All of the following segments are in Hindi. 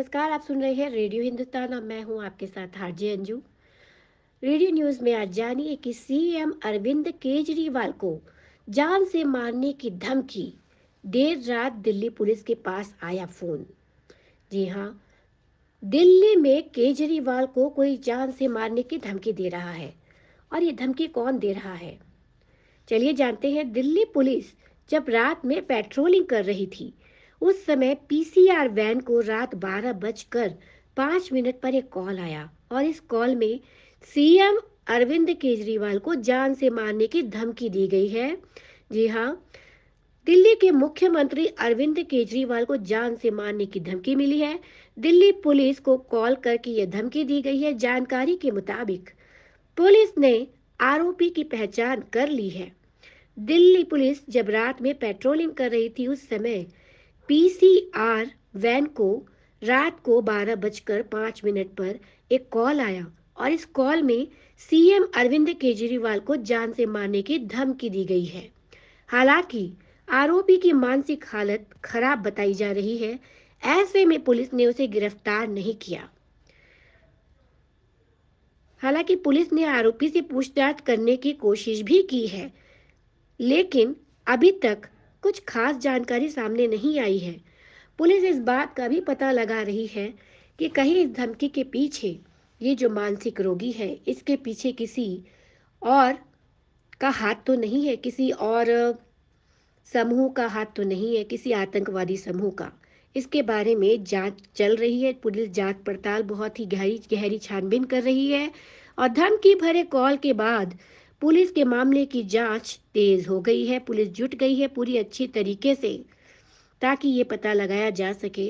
नमस्कार आप सुन रहे हैं रेडियो हिंदुस्तान और मैं हूं आपके साथ हारजे अंजू रेडियो न्यूज़ में आज जानिए कि सीएम अरविंद केजरीवाल को जान से मारने की धमकी देर रात दिल्ली पुलिस के पास आया फोन जी हाँ दिल्ली में केजरीवाल को कोई जान से मारने की धमकी दे रहा है और ये धमकी कौन दे रहा है चलिए जानते हैं दिल्ली पुलिस जब रात में पेट्रोलिंग कर रही थी उस समय पीसीआर वैन को रात बारह बजकर पांच मिनट पर एक कॉल आया और इस कॉल में सीएम अरविंद केजरीवाल को जान से मारने की धमकी दी गई है जी हाँ दिल्ली के मुख्यमंत्री अरविंद केजरीवाल को जान से मारने की धमकी मिली है दिल्ली पुलिस को कॉल करके यह धमकी दी गई है जानकारी के मुताबिक पुलिस ने आरोपी की पहचान कर ली है दिल्ली पुलिस जब रात में पेट्रोलिंग कर रही थी उस समय पीसीआर वैन को रात को बारह बजकर पाँच मिनट पर एक कॉल आया और इस कॉल में सीएम अरविंद केजरीवाल को जान से मारने की धमकी दी गई है हालांकि आरोपी की मानसिक हालत खराब बताई जा रही है ऐसे में पुलिस ने उसे गिरफ्तार नहीं किया हालांकि पुलिस ने आरोपी से पूछताछ करने की कोशिश भी की है लेकिन अभी तक कुछ खास जानकारी सामने नहीं आई है पुलिस इस बात का भी पता लगा रही है कि कहीं इस धमकी के पीछे ये जो मानसिक रोगी है इसके पीछे किसी और का हाथ तो नहीं है किसी और समूह का हाथ तो नहीं है किसी आतंकवादी समूह का इसके बारे में जांच चल रही है पुलिस जांच पड़ताल बहुत ही गहरी गहरी छानबीन कर रही है और धमकी भरे कॉल के बाद पुलिस के मामले की जांच तेज हो गई है पुलिस जुट गई है पूरी अच्छी तरीके से ताकि ये पता लगाया जा सके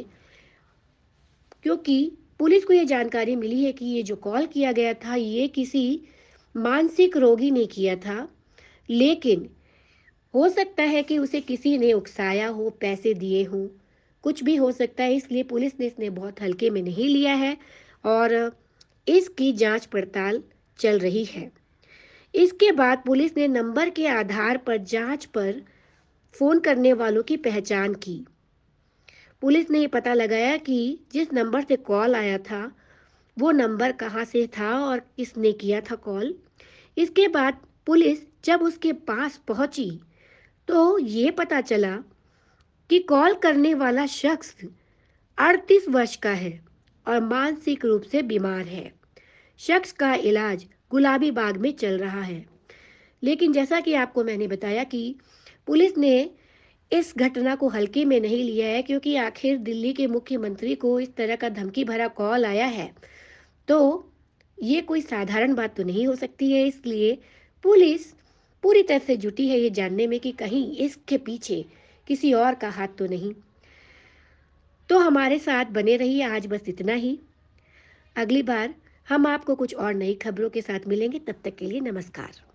क्योंकि पुलिस को ये जानकारी मिली है कि ये जो कॉल किया गया था ये किसी मानसिक रोगी ने किया था लेकिन हो सकता है कि उसे किसी ने उकसाया हो पैसे दिए हों कुछ भी हो सकता है इसलिए पुलिस ने इसने बहुत हल्के में नहीं लिया है और इसकी जांच पड़ताल चल रही है इसके बाद पुलिस ने नंबर के आधार पर जांच पर फ़ोन करने वालों की पहचान की पुलिस ने यह पता लगाया कि जिस नंबर से कॉल आया था वो नंबर कहाँ से था और किसने किया था कॉल इसके बाद पुलिस जब उसके पास पहुंची तो ये पता चला कि कॉल करने वाला शख्स 38 वर्ष का है और मानसिक रूप से बीमार है शख्स का इलाज गुलाबी बाग में चल रहा है लेकिन जैसा कि आपको मैंने बताया कि पुलिस ने इस घटना को हल्के में नहीं लिया है क्योंकि आखिर दिल्ली के मुख्यमंत्री को इस तरह का धमकी भरा कॉल आया है तो ये कोई साधारण बात तो नहीं हो सकती है इसलिए पुलिस पूरी तरह से जुटी है ये जानने में कि कहीं इसके पीछे किसी और का हाथ तो नहीं तो हमारे साथ बने रहिए आज बस इतना ही अगली बार हम आपको कुछ और नई खबरों के साथ मिलेंगे तब तक के लिए नमस्कार